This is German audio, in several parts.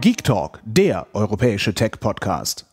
Geek Talk, der europäische Tech-Podcast.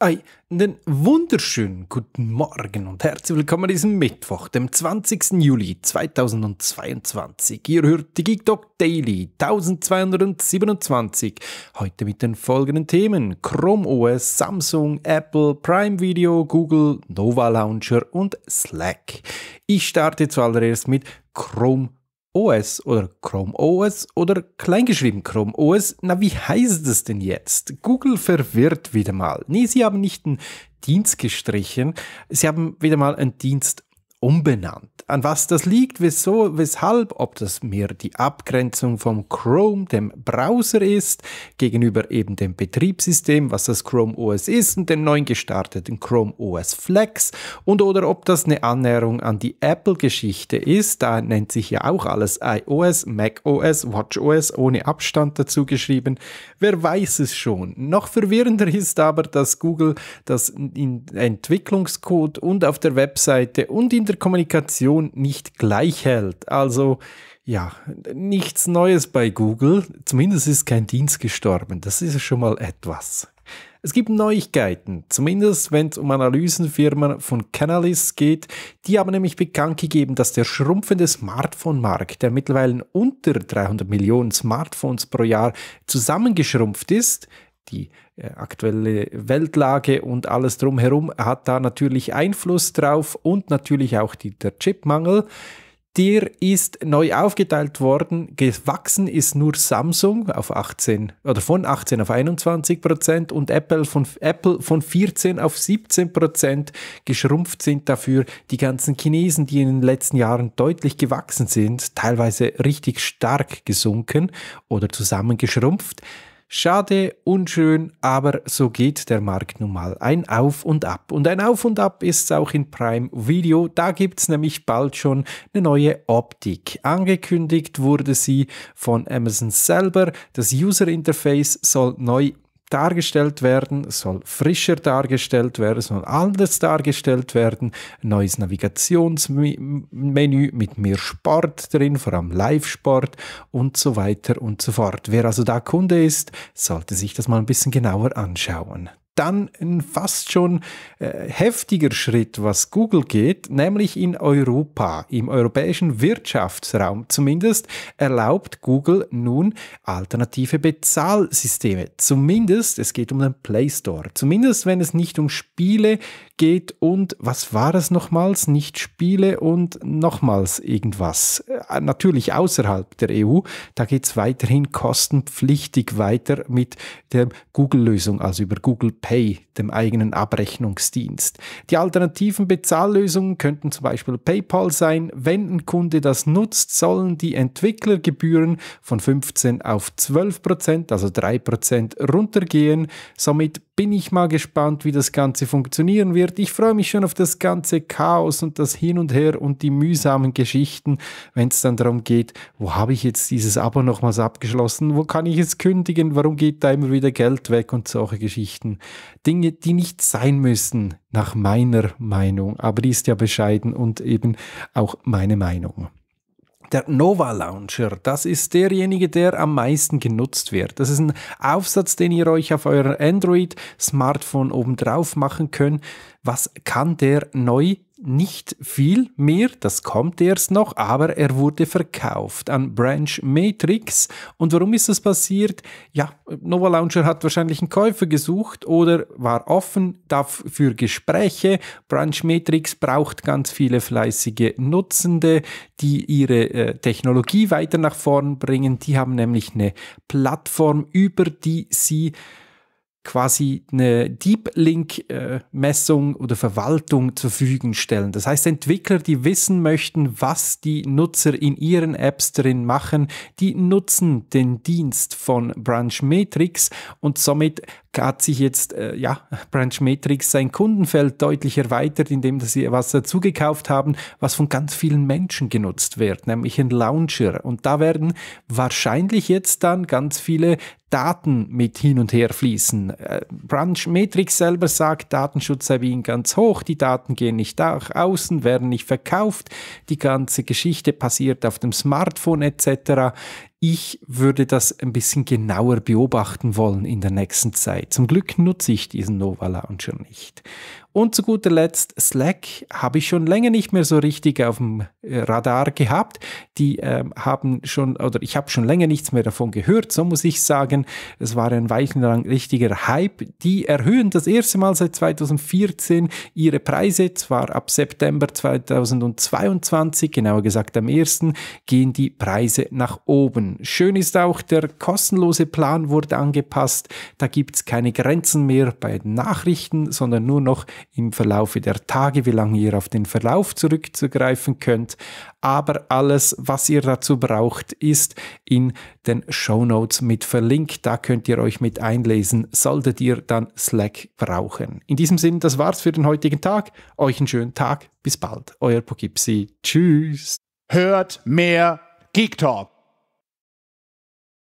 Einen wunderschönen guten Morgen und herzlich willkommen an diesem Mittwoch, dem 20. Juli 2022. Ihr hört die Geek Talk Daily 1227. Heute mit den folgenden Themen: Chrome OS, Samsung, Apple, Prime Video, Google, Nova Launcher und Slack. Ich starte zuallererst mit Chrome OS. OS oder Chrome OS oder kleingeschrieben Chrome OS. Na, wie heißt es denn jetzt? Google verwirrt wieder mal. Nee, sie haben nicht einen Dienst gestrichen, sie haben wieder mal einen Dienst umbenannt. An was das liegt, wieso, weshalb, ob das mehr die Abgrenzung vom Chrome, dem Browser ist, gegenüber eben dem Betriebssystem, was das Chrome OS ist und den neu gestarteten Chrome OS Flex und oder ob das eine Annäherung an die Apple-Geschichte ist, da nennt sich ja auch alles iOS, macOS, WatchOS ohne Abstand dazu geschrieben. Wer weiß es schon. Noch verwirrender ist aber, dass Google das in Entwicklungscode und auf der Webseite und in der Kommunikation nicht gleich hält. Also ja, nichts Neues bei Google. Zumindest ist kein Dienst gestorben. Das ist schon mal etwas. Es gibt Neuigkeiten, zumindest wenn es um Analysenfirmen von Canalys geht. Die haben nämlich bekannt gegeben, dass der schrumpfende Smartphone-Markt, der mittlerweile unter 300 Millionen Smartphones pro Jahr zusammengeschrumpft ist, die äh, aktuelle Weltlage und alles drumherum hat da natürlich Einfluss drauf und natürlich auch die, der Chipmangel. Der ist neu aufgeteilt worden. Gewachsen ist nur Samsung auf 18 oder von 18 auf 21 Prozent und Apple von, Apple von 14 auf 17 Prozent. Geschrumpft sind dafür die ganzen Chinesen, die in den letzten Jahren deutlich gewachsen sind, teilweise richtig stark gesunken oder zusammengeschrumpft. Schade, unschön, aber so geht der Markt nun mal. Ein Auf und Ab. Und ein Auf und Ab ist es auch in Prime Video. Da gibt es nämlich bald schon eine neue Optik. Angekündigt wurde sie von Amazon selber. Das User Interface soll neu dargestellt werden, es soll frischer dargestellt werden, es soll anders dargestellt werden, neues Navigationsmenü mit mehr Sport drin, vor allem Live-Sport und so weiter und so fort. Wer also da Kunde ist, sollte sich das mal ein bisschen genauer anschauen dann ein fast schon äh, heftiger Schritt, was Google geht, nämlich in Europa, im europäischen Wirtschaftsraum zumindest, erlaubt Google nun alternative Bezahlsysteme. Zumindest, es geht um den Play Store. Zumindest, wenn es nicht um Spiele geht und, was war es nochmals? Nicht Spiele und nochmals irgendwas. Äh, natürlich außerhalb der EU. Da geht es weiterhin kostenpflichtig weiter mit der Google-Lösung, also über Google Pay, dem eigenen Abrechnungsdienst. Die alternativen Bezahllösungen könnten zum Beispiel PayPal sein. Wenn ein Kunde das nutzt, sollen die Entwicklergebühren von 15 auf 12 Prozent, also 3 Prozent, runtergehen. Somit bin ich mal gespannt, wie das Ganze funktionieren wird. Ich freue mich schon auf das ganze Chaos und das Hin und Her und die mühsamen Geschichten, wenn es dann darum geht, wo habe ich jetzt dieses Abo nochmals abgeschlossen, wo kann ich es kündigen, warum geht da immer wieder Geld weg und solche Geschichten. Dinge, die nicht sein müssen, nach meiner Meinung. Aber die ist ja bescheiden und eben auch meine Meinung. Der Nova Launcher, das ist derjenige, der am meisten genutzt wird. Das ist ein Aufsatz, den ihr euch auf euer Android-Smartphone obendrauf machen könnt. Was kann der neu? nicht viel mehr, das kommt erst noch, aber er wurde verkauft an Branch Matrix. Und warum ist das passiert? Ja, Nova Launcher hat wahrscheinlich einen Käufer gesucht oder war offen dafür Gespräche. Branch Matrix braucht ganz viele fleißige Nutzende, die ihre äh, Technologie weiter nach vorn bringen. Die haben nämlich eine Plattform, über die sie quasi eine Deep Link-Messung äh, oder Verwaltung zur Verfügung stellen. Das heißt, Entwickler, die wissen möchten, was die Nutzer in ihren Apps drin machen, die nutzen den Dienst von Branch Metrics und somit hat sich jetzt äh, ja, Branch Metrics sein Kundenfeld deutlich erweitert, indem sie was dazugekauft haben, was von ganz vielen Menschen genutzt wird, nämlich ein Launcher. Und da werden wahrscheinlich jetzt dann ganz viele Daten mit hin und her fließen. Äh, Branchmetrics selber sagt, Datenschutz sei bei ihnen ganz hoch, die Daten gehen nicht nach außen, werden nicht verkauft, die ganze Geschichte passiert auf dem Smartphone etc. Ich würde das ein bisschen genauer beobachten wollen in der nächsten Zeit. Zum Glück nutze ich diesen Nova Launcher nicht. Und zu guter Letzt, Slack habe ich schon länger nicht mehr so richtig auf dem äh, Radar gehabt. Die ähm, haben schon, oder ich habe schon länger nichts mehr davon gehört, so muss ich sagen. Es war ein weichenlang richtiger Hype. Die erhöhen das erste Mal seit 2014 ihre Preise. Zwar ab September 2022, genauer gesagt am 1. gehen die Preise nach oben. Schön ist auch, der kostenlose Plan wurde angepasst. Da gibt es keine Grenzen mehr bei den Nachrichten, sondern nur noch im Verlaufe der Tage, wie lange ihr auf den Verlauf zurückzugreifen könnt. Aber alles, was ihr dazu braucht, ist in den Shownotes mit verlinkt. Da könnt ihr euch mit einlesen, solltet ihr dann Slack brauchen. In diesem Sinne, das war's für den heutigen Tag. Euch einen schönen Tag. Bis bald. Euer Poughkeepsie. Tschüss. Hört mehr Geek Talk.